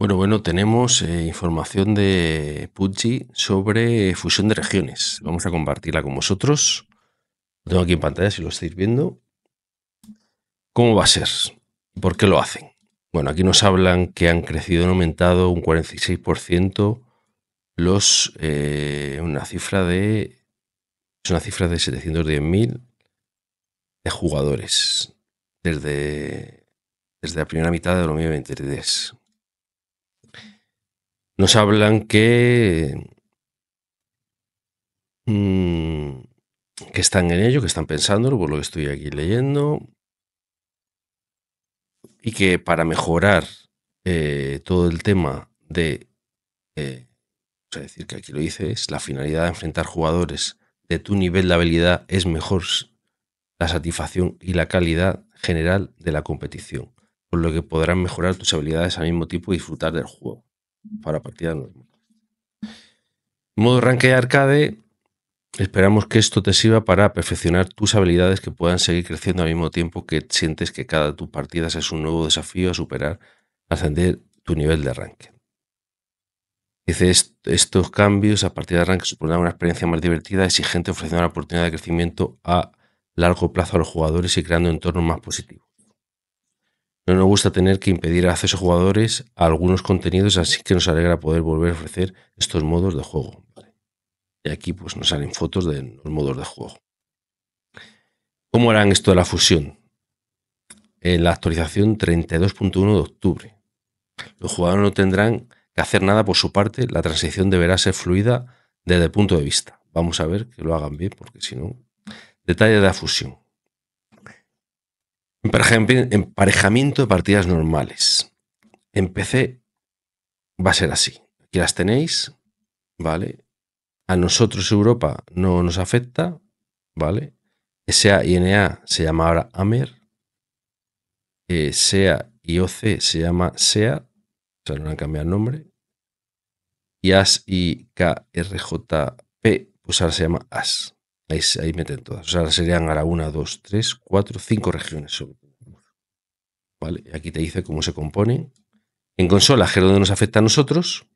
Bueno, bueno, tenemos eh, información de Pucci sobre fusión de regiones. Vamos a compartirla con vosotros. Lo tengo aquí en pantalla si lo estáis viendo. ¿Cómo va a ser? ¿Por qué lo hacen? Bueno, aquí nos hablan que han crecido, han aumentado un 46% los, eh, una cifra de es una cifra de 710.000 de jugadores desde, desde la primera mitad de 2023 nos hablan que, mm, que están en ello, que están pensándolo, por lo que estoy aquí leyendo, y que para mejorar eh, todo el tema de, eh, o sea, decir que aquí lo dice, es la finalidad de enfrentar jugadores de tu nivel de habilidad es mejor la satisfacción y la calidad general de la competición, por lo que podrán mejorar tus habilidades al mismo tiempo y disfrutar del juego para partidas normales. Modo y Arcade. Esperamos que esto te sirva para perfeccionar tus habilidades que puedan seguir creciendo al mismo tiempo que sientes que cada de tus partidas es un nuevo desafío a superar, ascender tu nivel de ranking. Dice, estos cambios a partir de arranque supondrán una experiencia más divertida, exigente, ofreciendo una oportunidad de crecimiento a largo plazo a los jugadores y creando entornos más positivos. No nos gusta tener que impedir acceso a jugadores a algunos contenidos, así que nos alegra poder volver a ofrecer estos modos de juego. Y aquí pues, nos salen fotos de los modos de juego. ¿Cómo harán esto de la fusión? En la actualización 32.1 de octubre. Los jugadores no tendrán que hacer nada por su parte, la transición deberá ser fluida desde el punto de vista. Vamos a ver que lo hagan bien, porque si no. Detalle de la fusión. Emparejamiento de partidas normales. Empecé, va a ser así. Aquí las tenéis, ¿vale? A nosotros Europa no nos afecta, ¿vale? SA y NA se llama ahora AMER. Eh, SEA y OC se llama SEA, o sea, no han cambiado el nombre. Y AS y KRJP, pues ahora se llama AS. Ahí, meten todas. O sea, serían ahora una, dos, tres, cuatro, cinco regiones. ¿Vale? Aquí te dice cómo se componen. En consola, que es donde nos afecta a nosotros.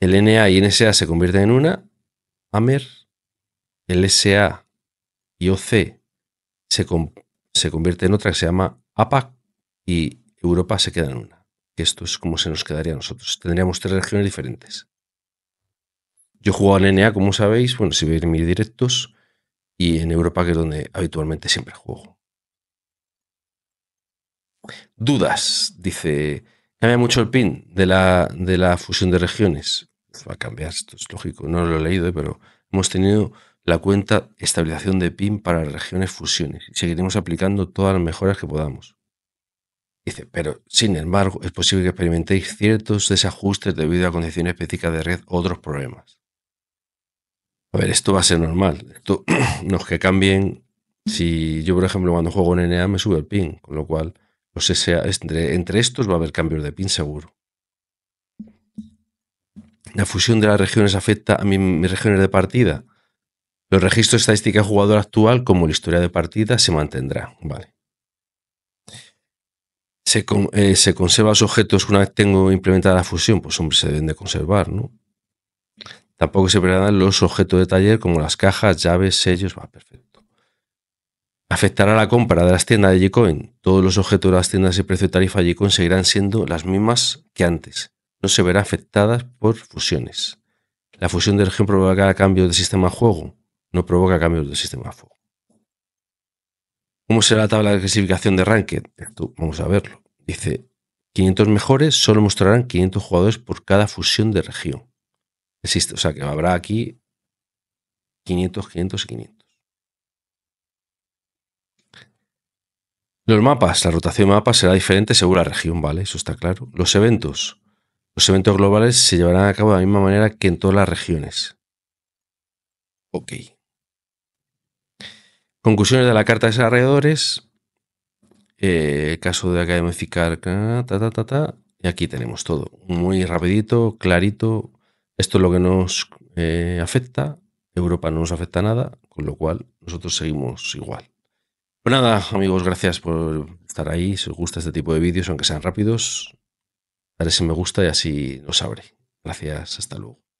El NA y NSA se convierten en una. AMER, el SA y OC se, se convierte en otra que se llama APAC y Europa se queda en una. Esto es como se nos quedaría a nosotros. Tendríamos tres regiones diferentes. Yo juego en NA, como sabéis, bueno, si veis mis directos, y en Europa, que es donde habitualmente siempre juego. Dudas, dice, cambia mucho el pin de la, fusión de regiones. Pues va a cambiar, esto es lógico, no lo he leído, ¿eh? pero hemos tenido la cuenta estabilización de PIN para regiones fusiones seguiremos aplicando todas las mejoras que podamos. Dice, pero sin embargo es posible que experimentéis ciertos desajustes debido a condiciones específicas de red u otros problemas. A ver, esto va a ser normal. Esto, los que cambien, si yo, por ejemplo, cuando juego en NA me sube el pin, con lo cual, pues entre, entre estos va a haber cambios de pin seguro. La fusión de las regiones afecta a mis regiones de partida. Los registros de estadística de jugador actual, como la historia de partida, se mantendrá. Vale. Se, eh, conservan conserva los objetos una vez tengo implementada la fusión? Pues hombre, se deben de conservar, ¿no? Tampoco se verán los objetos de taller como las cajas, llaves, sellos. Va, perfecto. Afectará la compra de las tiendas de Gcoin. Todos los objetos de las tiendas y precio de tarifa Gcoin seguirán siendo las mismas que antes. No se verán afectadas por fusiones. La fusión de región provocará cambios de sistema de juego. No provoca cambios de sistema de juego. ¿Cómo será la tabla de clasificación de Ranked? Pues vamos a verlo. Dice, 500 mejores solo mostrarán 500 jugadores por cada fusión de región. Existe, o sea que habrá aquí 500, 500 y 500. Los mapas, la rotación de mapas será diferente según la región, ¿vale? Eso está claro. Los eventos. Los eventos globales se llevarán a cabo de la misma manera que en todas las regiones. Ok. Conclusiones de la carta de desarrolladores. Eh, caso de academificar. Ta, ta, Y aquí tenemos todo. Muy rapidito, clarito. Esto es lo que nos eh, afecta, Europa no nos afecta nada, con lo cual nosotros seguimos igual. Pues nada, amigos, gracias por estar ahí. Si os gusta este tipo de vídeos, aunque sean rápidos, daré ese me gusta y así nos abre. Gracias, hasta luego.